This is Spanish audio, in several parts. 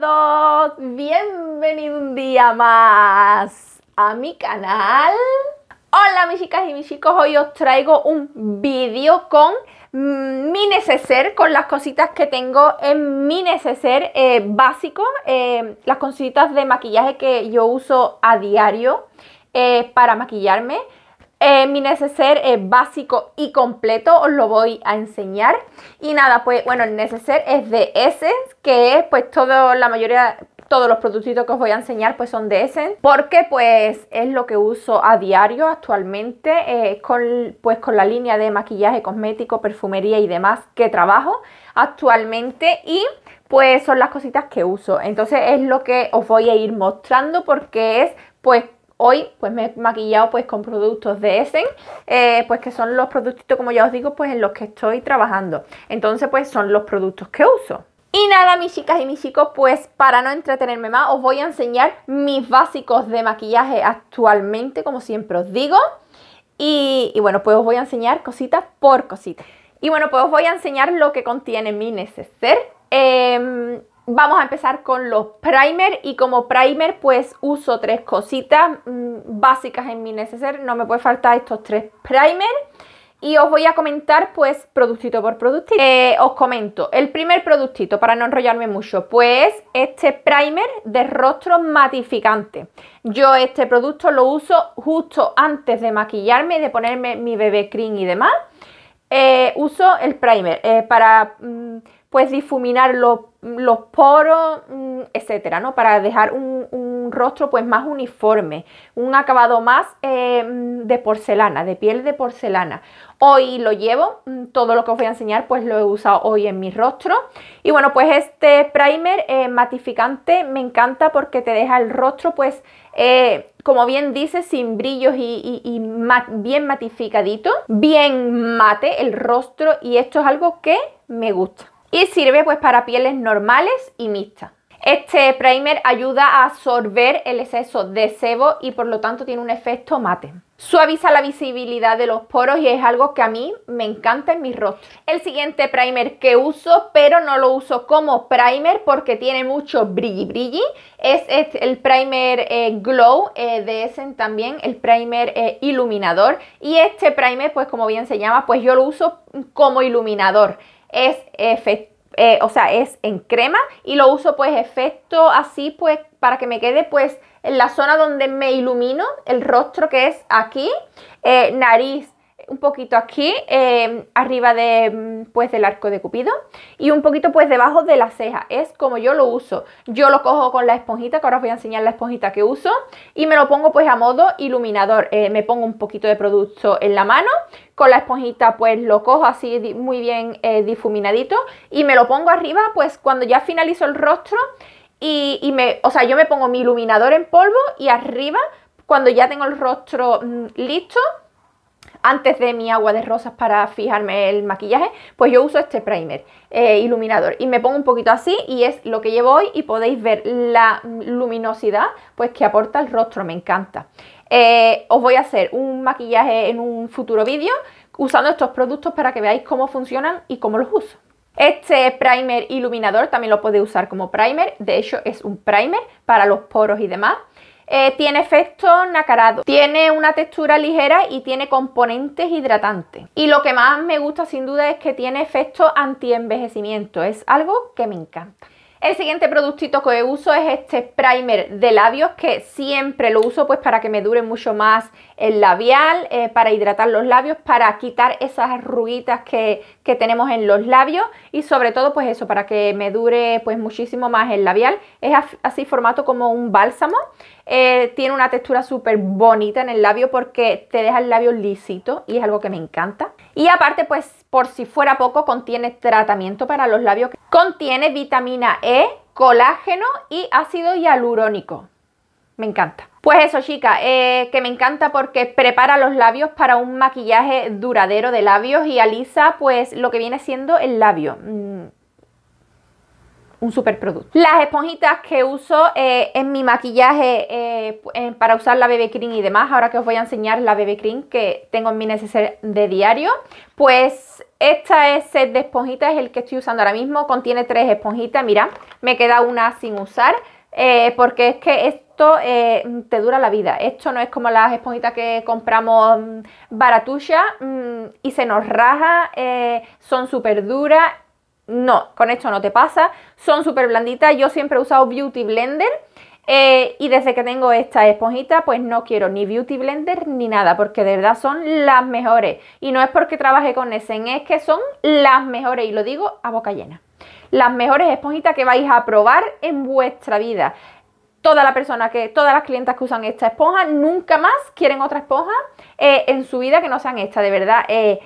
todos, bienvenido un día más a mi canal. Hola mis chicas y mis chicos, hoy os traigo un vídeo con mm, mi neceser, con las cositas que tengo en mi neceser eh, básico, eh, las cositas de maquillaje que yo uso a diario eh, para maquillarme. Eh, mi neceser es básico y completo, os lo voy a enseñar. Y nada, pues bueno, el neceser es de Essence, que es pues todo, la mayoría, todos los productitos que os voy a enseñar pues son de Essence porque pues es lo que uso a diario actualmente eh, con, pues con la línea de maquillaje cosmético, perfumería y demás que trabajo actualmente y pues son las cositas que uso entonces es lo que os voy a ir mostrando porque es pues Hoy pues me he maquillado pues con productos de Essen, eh, pues que son los productitos como ya os digo pues en los que estoy trabajando. Entonces pues son los productos que uso. Y nada, mis chicas y mis chicos, pues para no entretenerme más, os voy a enseñar mis básicos de maquillaje actualmente, como siempre os digo. Y, bueno, pues os voy a enseñar cositas por cositas. Y bueno, pues os voy a enseñar lo que contiene mi neceser. Em, Vamos a empezar con los primer y como primer pues uso tres cositas mm, básicas en mi neceser. No me puede faltar estos tres primer y os voy a comentar pues productito por productito. Eh, os comento, el primer productito para no enrollarme mucho pues este primer de rostro matificante. Yo este producto lo uso justo antes de maquillarme, de ponerme mi bebé cream y demás. Eh, uso el primer eh, para... Mm, pues difuminar los, los poros, mm, etcétera, ¿no? Para dejar un, rostro pues más uniforme, un acabado más eh, de porcelana, de piel de porcelana. Hoy lo llevo, mm, todo lo que os voy a enseñar pues lo he usado hoy en mi rostro. Y bueno, pues este primer eh, matificante me encanta porque te deja el rostro pues... Eh, como bien dice, sin brillos y, bien matificadito, bien mate el rostro y esto es algo que me gusta y sirve pues para pieles normales y mixtas. Este primer ayuda a absorber el exceso de sebo y por lo tanto tiene un efecto mate. Suaviza la visibilidad de los poros y es algo que a mí me encanta en mi rostro. El siguiente primer que uso, pero no lo uso como primer porque tiene mucho brilli brilli, es, este, el primer eh, Glow eh, de Essen también, el primer eh, iluminador. Y este primer, pues como bien se llama, pues yo lo uso como iluminador es eh, o sea, es en crema y lo uso pues efecto así pues para que me quede pues en la zona donde me ilumino, el rostro que es aquí, eh, nariz, un poquito aquí, em, arriba de, mm, pues, del arco de cupido y un poquito pues debajo de la ceja. Es como yo lo uso. Yo lo cojo con la esponjita, que ahora os voy a enseñar la esponjita que uso y me lo pongo pues a modo iluminador. Eh, me pongo un poquito de producto en la mano, con la esponjita pues lo cojo así muy bien eh, difuminadito y me lo pongo arriba pues cuando ya finalizo el rostro y, y me, o sea, yo me pongo mi iluminador en polvo y arriba cuando ya tengo el rostro mm, listo, antes de mi agua de rosas para fijarme el maquillaje, pues yo uso este primer eh, iluminador y me pongo un poquito así y es lo que llevo hoy y podéis ver la luminosidad pues que aporta el rostro, me encanta. Eh, os voy a hacer un maquillaje en un futuro vídeo usando estos productos para que veáis cómo funcionan y cómo los uso. Este primer iluminador también lo podéis usar como primer, de hecho es un primer para los poros y demás. Eh, tiene efecto nacarado, tiene una textura ligera y tiene componentes hidratantes. Y lo que más me gusta sin duda es que tiene efecto antienvejecimiento, es algo que me encanta. El siguiente productito que uso es este primer de labios que siempre lo uso pues para que me dure mucho más el labial, eh, para hidratar los labios, para quitar esas arruguitas que, que tenemos en los labios y sobre todo pues eso para que me dure pues muchísimo más el labial es así formato como un bálsamo eh, tiene una textura súper bonita en el labio porque te deja el labio lisito y es algo que me encanta y aparte pues por si fuera poco contiene tratamiento para los labios contiene vitamina E colágeno y ácido hialurónico me encanta. Pues eso, chica, eh, que me encanta porque prepara los labios para un maquillaje duradero de labios y alisa pues lo que viene siendo el labio. Mm. Un super producto. Las esponjitas que uso eh, en mi maquillaje eh, para usar la BB Cream y demás, ahora que os voy a enseñar la BB Cream que tengo en mi neceser de diario, pues esta es set de esponjitas es el que estoy usando ahora mismo, contiene tres esponjitas, mira, me queda una sin usar, eh, porque es que esto eh, te dura la vida. Esto no es como las esponjitas que compramos mm, baratucha mm, y se nos raja, eh, son súper duras. No, con esto no te pasa. Son súper blanditas. Yo siempre he usado Beauty Blender. y desde que tengo esta esponjita, pues no quiero ni Beauty Blender ni nada, porque de verdad son las mejores. Y no es porque trabaje con Essen, es que son las mejores. Y lo digo a boca llena las mejores esponjitas que vais a probar en vuestra vida. Toda la persona que, todas las clientas que usan esta esponja nunca más quieren otra esponja eh, en su vida que no sean esta, de verdad. Eh,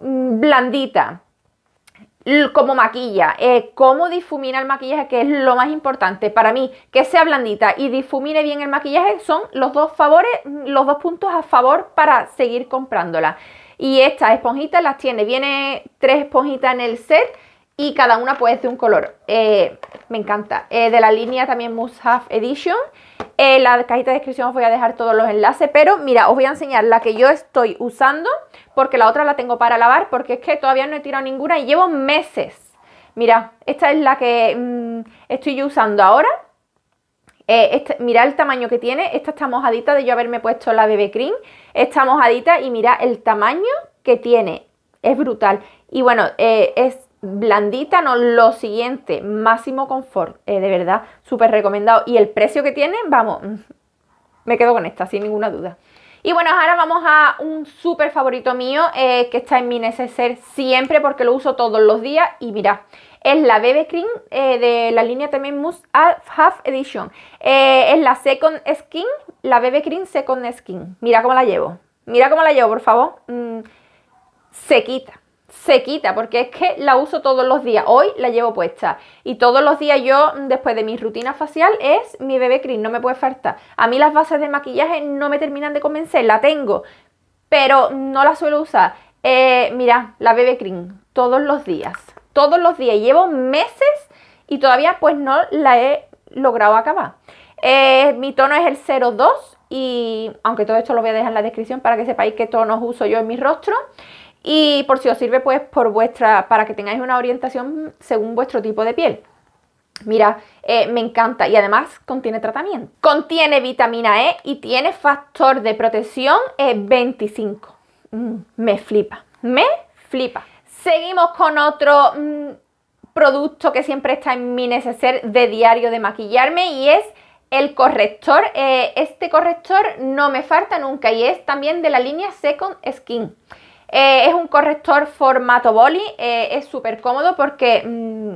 mm, blandita, como maquilla, como eh, cómo difumina el maquillaje, que es lo más importante para mí, que sea blandita y difumine bien el maquillaje, son los dos favores, mm, los dos puntos a favor para seguir comprándola. Y estas esponjitas las tiene, viene tres esponjitas en el set y cada una puede ser de un color. Eh, me encanta. Eh, de la línea también Must Edition. En eh, la cajita de descripción os voy a dejar todos los enlaces, pero mira, os voy a enseñar la que yo estoy usando porque la otra la tengo para lavar porque es que todavía no he tirado ninguna y llevo meses. Mira, esta es la que mm, estoy yo usando ahora. Este, mira el tamaño que tiene. Esta está mojadita de yo haberme puesto la BB Cream. Está mojadita y mira el tamaño que tiene. Es brutal. Y bueno, es blandita, no, lo siguiente, máximo confort, eh, de verdad, súper recomendado. Y el precio que tiene, vamos, mm, me quedo con esta, sin ninguna duda. Y bueno, ahora vamos a un súper favorito mío eh, que está en mi neceser siempre porque lo uso todos los días y mira es la BB Cream eh, de la línea también Mousse Half Edition. es la Second Skin, la BB Cream Second Skin. Mira cómo la llevo, mira cómo la llevo, por favor. Mm, se quita, se quita, porque es que la uso todos los días. Hoy la llevo puesta. Y todos los días yo, después de mi rutina facial, es mi bebé cream, no me puede faltar. A mí las bases de maquillaje no me terminan de convencer, la tengo, pero no la suelo usar. Eh, mira, la bebé cream, todos los días. Todos los días. Llevo meses y todavía pues no la he logrado acabar. Eh, mi tono es el 02 y aunque todo esto lo voy a dejar en la descripción para que sepáis qué tonos uso yo en mi rostro. Y por si os sirve, pues por vuestra, para que tengáis una orientación según vuestro tipo de piel. Mira, eh, me encanta y además contiene tratamiento. Contiene vitamina E y tiene factor de protección 25. Eh, mm, me flipa, me flipa. Seguimos con otro mm, producto que siempre está en mi neceser de diario de maquillarme y es el corrector. Eh, este corrector no me falta nunca y es también de la línea Second Skin. Eh, es un corrector formato boli, eh, es súper cómodo porque mm,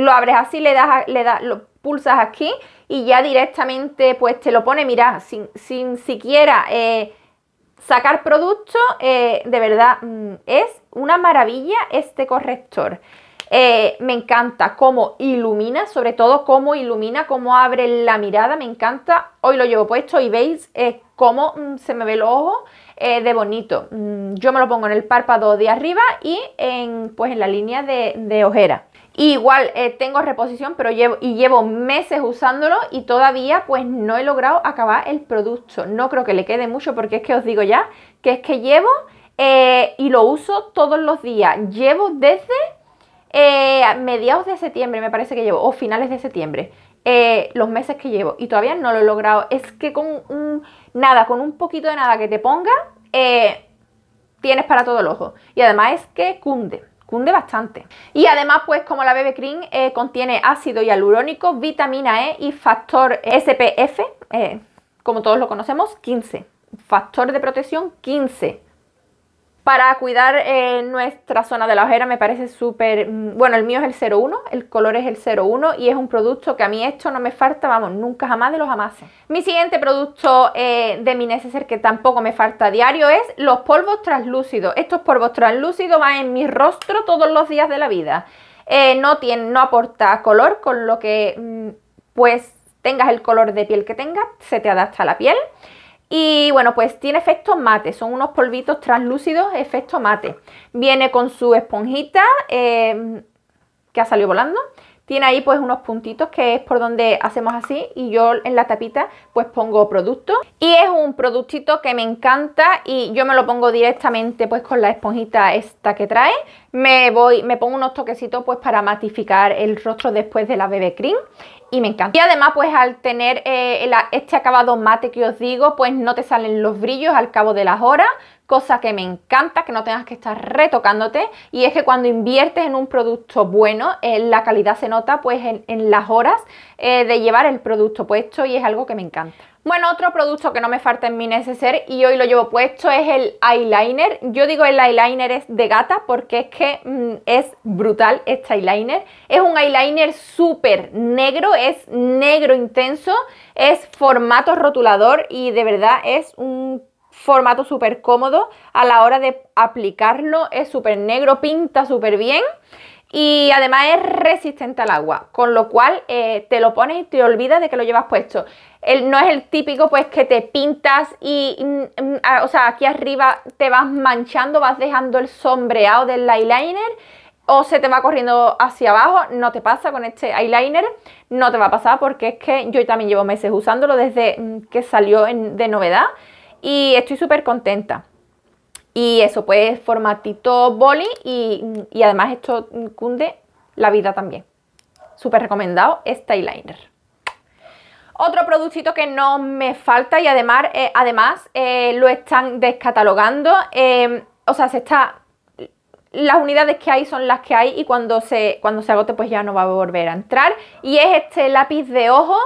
lo abres así, le das, le lo pulsas aquí y ya directamente pues te lo pone, mira, sin, siquiera eh, sacar producto, de verdad mm, es una maravilla este corrector. me encanta cómo ilumina, sobre todo cómo ilumina, cómo abre la mirada, me encanta. Hoy lo llevo puesto y veis cómo mm, se me ve el ojo. Eh, de bonito. Mm, yo me lo pongo en el párpado de arriba y en, pues en la línea de, ojera. igual eh, tengo reposición, pero llevo, y llevo meses usándolo y todavía pues no he logrado acabar el producto. No creo que le quede mucho porque es que os digo ya que es que llevo eh, y lo uso todos los días. Llevo desde a mediados de septiembre, me parece que llevo, o finales de septiembre, eh, los meses que llevo, y todavía no lo he logrado, es que con un, nada, con un poquito de nada que te ponga, eh, tienes para todo el ojo. Y además es que cunde cunde bastante. Y además, pues como la BB Cream eh, contiene ácido hialurónico, vitamina E y factor SPF, como todos lo conocemos, 15. Factor de protección 15. Para cuidar eh, nuestra zona de la ojera me parece súper... Mm, bueno, el mío es el 01, el color es el 01 y es un producto que a mí esto no me falta, vamos, nunca jamás de los amases. Mi siguiente producto eh, de mi neceser que tampoco me falta a diario es los polvos translúcidos. Estos polvos translúcidos van en mi rostro todos los días de la vida. Eh, no, tiene, no aporta color, con lo que mm, pues tengas el color de piel que tengas, se te adapta a la piel. Y bueno, pues tiene efecto mate, son unos polvitos translúcidos, efecto mate. Viene con su esponjita em, que ha salido volando. Tiene ahí pues unos puntitos que es por donde hacemos así y yo en la tapita pues pongo producto. Y es un productito que me encanta y yo me lo pongo directamente pues con la esponjita esta que trae. Me voy, me pongo unos toquecitos pues para matificar el rostro después de la BB Cream y me encanta. Y además pues al tener eh, este acabado mate que os digo pues no te salen los brillos al cabo de las horas, cosa que me encanta, que no tengas que estar retocándote y es que cuando inviertes en un producto bueno, eh, la calidad se nota pues en, las horas eh, de llevar el producto puesto y es algo que me encanta. Bueno, otro producto que no me falta en mi neceser y hoy lo llevo puesto es el eyeliner. Yo digo el eyeliner es de gata porque es que mm, es brutal este eyeliner. Es un eyeliner súper negro, es negro intenso, es formato rotulador y de verdad es un formato súper cómodo a la hora de aplicarlo, es súper negro, pinta súper bien y además es resistente al agua, con lo cual eh, te lo pones y te olvidas de que lo llevas puesto. El, no es el típico pues que te pintas y, mm, mm, o sea, aquí arriba te vas manchando, vas dejando el sombreado del eyeliner o se te va corriendo hacia abajo, no te pasa con este eyeliner, no te va a pasar porque es que yo también llevo meses usándolo desde mm, que salió de novedad y estoy súper contenta. Y eso, pues formatito boli y, además esto cunde la vida también. Súper recomendado este eyeliner. Otro productito que no me falta y además, eh, además eh, lo están descatalogando. Em, o sea, se está. Las unidades que hay son las que hay y cuando se, cuando se agote, pues ya no va a volver a entrar. Y es este lápiz de ojo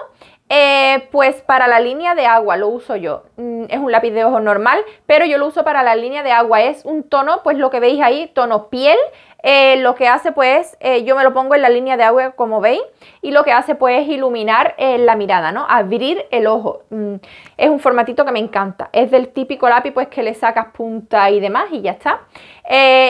eh, pues para la línea de agua lo uso yo. Mm, es un lápiz de ojo normal, pero yo lo uso para la línea de agua. Es un tono, pues lo que veis ahí, tono piel. Eh, lo que hace pues, eh, yo me lo pongo en la línea de agua como veis, y lo que hace pues es iluminar la mirada, ¿no? Abrir el ojo. Mm, es un formatito que me encanta. Es del típico lápiz pues que le sacas punta y demás y ya está.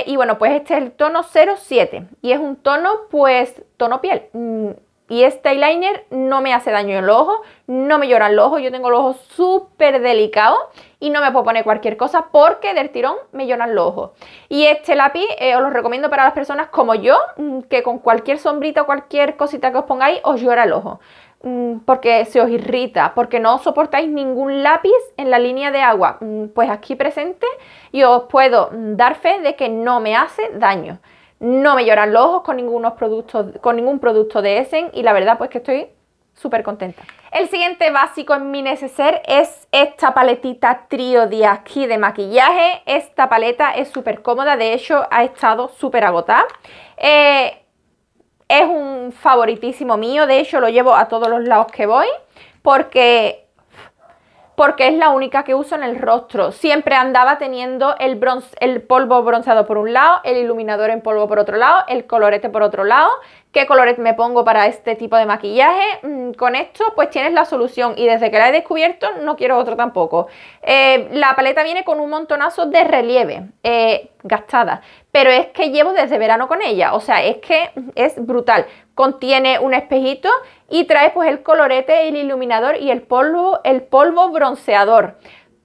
y bueno, pues este es el tono 07 y es un tono pues tono piel. Mm, y este eyeliner no me hace daño en el ojo, no me llora los ojos, yo tengo los ojos súper delicados y no me puedo poner cualquier cosa porque del tirón me lloran los ojos. Y este lápiz eh, os lo recomiendo para las personas como yo, mm, que con cualquier sombrita o cualquier cosita que os pongáis os llora el ojo mm, porque se os irrita, porque no soportáis ningún lápiz en la línea de agua, mm, pues aquí presente y os puedo dar fe de que no me hace daño. No me lloran los ojos con, ningunos productos, con ningún producto de Essen y la verdad pues que estoy súper contenta. El siguiente básico en mi neceser es esta paletita trío de aquí de maquillaje. Esta paleta es súper cómoda, de hecho ha estado súper agotada. Eh, es un favoritísimo mío, de hecho lo llevo a todos los lados que voy porque porque es la única que uso en el rostro. Siempre andaba teniendo el, polvo bronzado por un lado, el iluminador en polvo por otro lado, el colorete por otro lado. ¿Qué colores me pongo para este tipo de maquillaje? Mm, con esto pues tienes la solución y desde que la he descubierto no quiero otro tampoco. Eh, la paleta viene con un montonazo de relieve eh, gastada, pero es que llevo desde verano con ella, o sea, es que es brutal. Contiene un espejito y trae pues el colorete, el iluminador y el polvo, el polvo bronceador.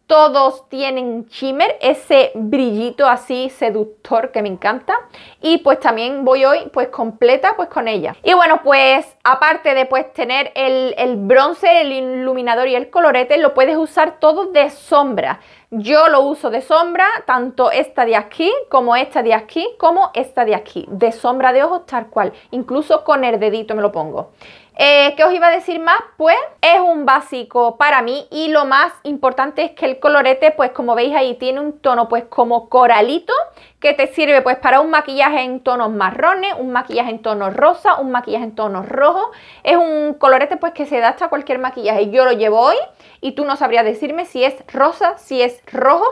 Todos tienen shimmer, ese brillito así seductor que me encanta. Y pues también voy hoy pues completa pues con ella. Y bueno pues aparte de pues tener el, el bronce, el iluminador y el colorete, lo puedes usar todo de sombra. Yo lo uso de sombra, tanto esta de aquí, como esta de aquí, como esta de aquí. De sombra de ojos tal cual, incluso con el dedito me lo pongo. Eh, ¿Qué os iba a decir más? Pues es un básico para mí y lo más importante es que el colorete, pues como veis ahí, tiene un tono pues como coralito que te sirve pues para un maquillaje en tonos marrones, un maquillaje en tonos rosa, un maquillaje en tonos rojos. Es un colorete pues que se da a cualquier maquillaje. Yo lo llevo hoy y tú no sabrías decirme si es rosa, si es rojo,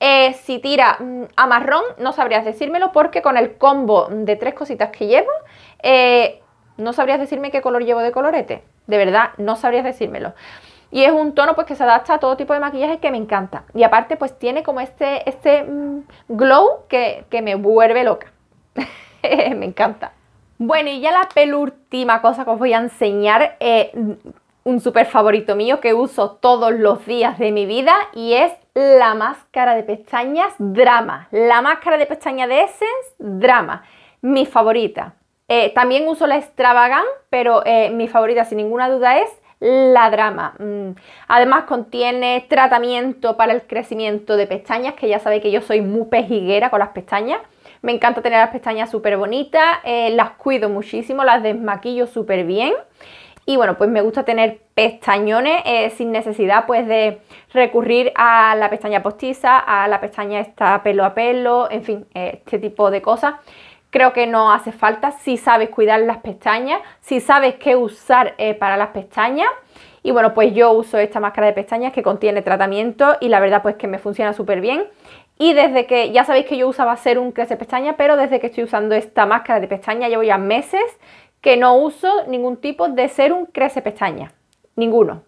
eh, si tira mm, a marrón, no sabrías decírmelo porque con el combo de tres cositas que llevo... Eh, no sabrías decirme qué color llevo de colorete. De verdad, no sabrías decírmelo. Y es un tono pues que se adapta a todo tipo de maquillaje que me encanta. Y aparte pues tiene como este, este mm, glow que, me vuelve loca. me encanta. Bueno, y ya la penúltima cosa que os voy a enseñar, un súper favorito mío que uso todos los días de mi vida y es la máscara de pestañas Drama. La máscara de pestañas de Essence Drama, mi favorita. Eh, también uso la extravagant, pero eh, mi favorita sin ninguna duda es la drama. Mm. Además contiene tratamiento para el crecimiento de pestañas, que ya sabéis que yo soy muy pejiguera con las pestañas. Me encanta tener las pestañas súper bonitas, eh, las cuido muchísimo, las desmaquillo súper bien. Y bueno, pues me gusta tener pestañones sin necesidad pues de recurrir a la pestaña postiza, a la pestaña esta pelo a pelo, en fin, este tipo de cosas creo que no hace falta si sabes cuidar las pestañas, si sabes qué usar eh, para las pestañas. Y bueno, pues yo uso esta máscara de pestañas que contiene tratamiento y la verdad pues que me funciona súper bien. Y desde que, ya sabéis que yo usaba ser un crece pestaña, pero desde que estoy usando esta máscara de pestañas llevo ya meses que no uso ningún tipo de serum crece pestaña. Ninguno.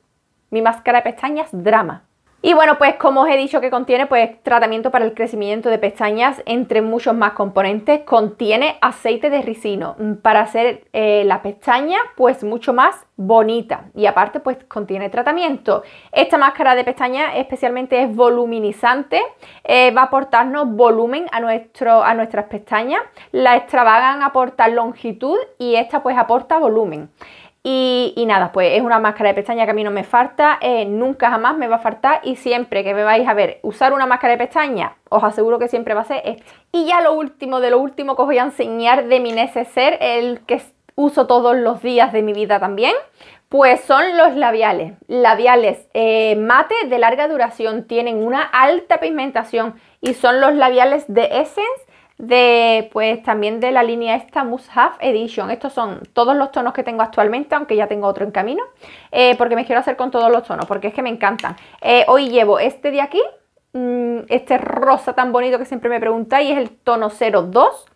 Mi máscara de pestañas drama. Y bueno, pues como os he dicho que contiene pues tratamiento para el crecimiento de pestañas, entre muchos más componentes, contiene aceite de ricino mm, para hacer eh, la pestaña pues mucho más bonita y aparte pues contiene tratamiento. Esta máscara de pestañas especialmente es voluminizante, eh, va a aportarnos volumen a, nuestro, a nuestras pestañas, la extravagan aportar longitud y esta pues aporta volumen. Y, nada, pues es una máscara de pestaña que a mí no me falta, eh, nunca jamás me va a faltar y siempre que me vais a ver usar una máscara de pestaña, os aseguro que siempre va a ser esta. Y ya lo último de lo último que os voy a enseñar de mi neceser, el que uso todos los días de mi vida también, pues son los labiales. Labiales eh, mate de larga duración, tienen una alta pigmentación y son los labiales de Essence de pues también de la línea esta Must Have Edition. Estos son todos los tonos que tengo actualmente, aunque ya tengo otro en camino, eh, porque me quiero hacer con todos los tonos, porque es que me encantan. Eh, hoy llevo este de aquí, mm, este rosa tan bonito que siempre me preguntáis, es el tono 02.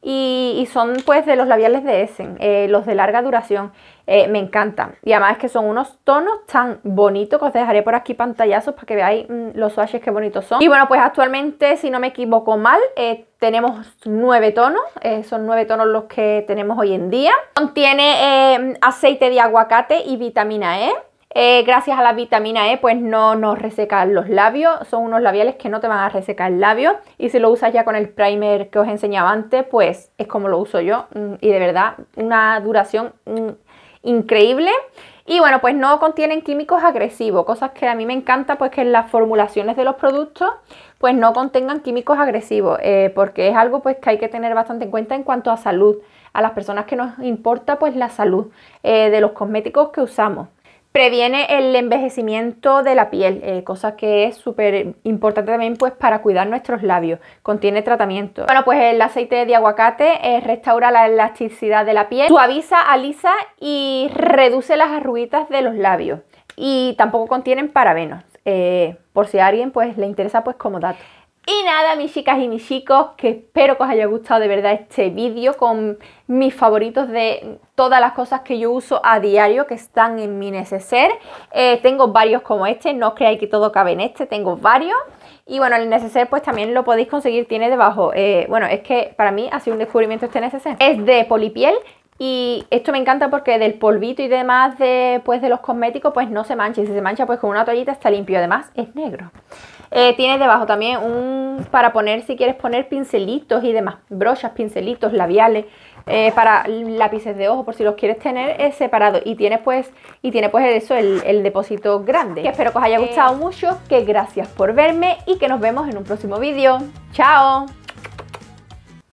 Y, son pues de los labiales de Essen, eh, los de larga duración, eh, me encantan. Y además es que son unos tonos tan bonitos que os dejaré por aquí pantallazos para que veáis mm, los swatches que bonitos son. Y bueno, pues actualmente, si no me equivoco mal, eh, tenemos nueve tonos, son nueve tonos los que tenemos hoy en día. Contiene aceite de aguacate y vitamina E. Eh, gracias a la vitamina E, pues no nos resecan los labios. Son unos labiales que no te van a resecar el labio. Y si lo usas ya con el primer que os enseñaba antes, pues es como lo uso yo. Mm, y de verdad, una duración mm, increíble. Y bueno, pues no contienen químicos agresivos, cosas que a mí me encanta, pues que en las formulaciones de los productos, pues no contengan químicos agresivos, eh, porque es algo pues que hay que tener bastante en cuenta en cuanto a salud, a las personas que nos importa pues la salud eh, de los cosméticos que usamos. Previene el envejecimiento de la piel, eh, cosa que es súper importante también pues para cuidar nuestros labios. Contiene tratamiento. Bueno, pues el aceite de aguacate eh, restaura la elasticidad de la piel, suaviza, alisa y reduce las arruguitas de los labios. Y tampoco contienen parabenos. Eh, por si a alguien pues le interesa pues como dato. Y nada, mis chicas y mis chicos, que espero que os haya gustado de verdad este vídeo con mis favoritos de todas las cosas que yo uso a diario que están en mi neceser. Eh, tengo varios como este, no creáis que todo cabe en este, tengo varios. Y bueno, el neceser pues también lo podéis conseguir, tiene debajo. Eh, bueno, es que para mí ha sido un descubrimiento este neceser. Es de polipiel, y esto me encanta porque del polvito y demás de, pues, de los cosméticos pues no se mancha. Y si se mancha pues con una toallita está limpio. Además es negro. Eh, tiene debajo también un para poner si quieres poner pincelitos y demás, brochas, pincelitos, labiales, eh, para lápices de ojo por si los quieres tener eh, separados. Y tiene pues, y tiene pues eso, el, depósito grande. espero que os haya gustado eh. mucho, que gracias por verme y que nos vemos en un próximo vídeo. ¡Chao!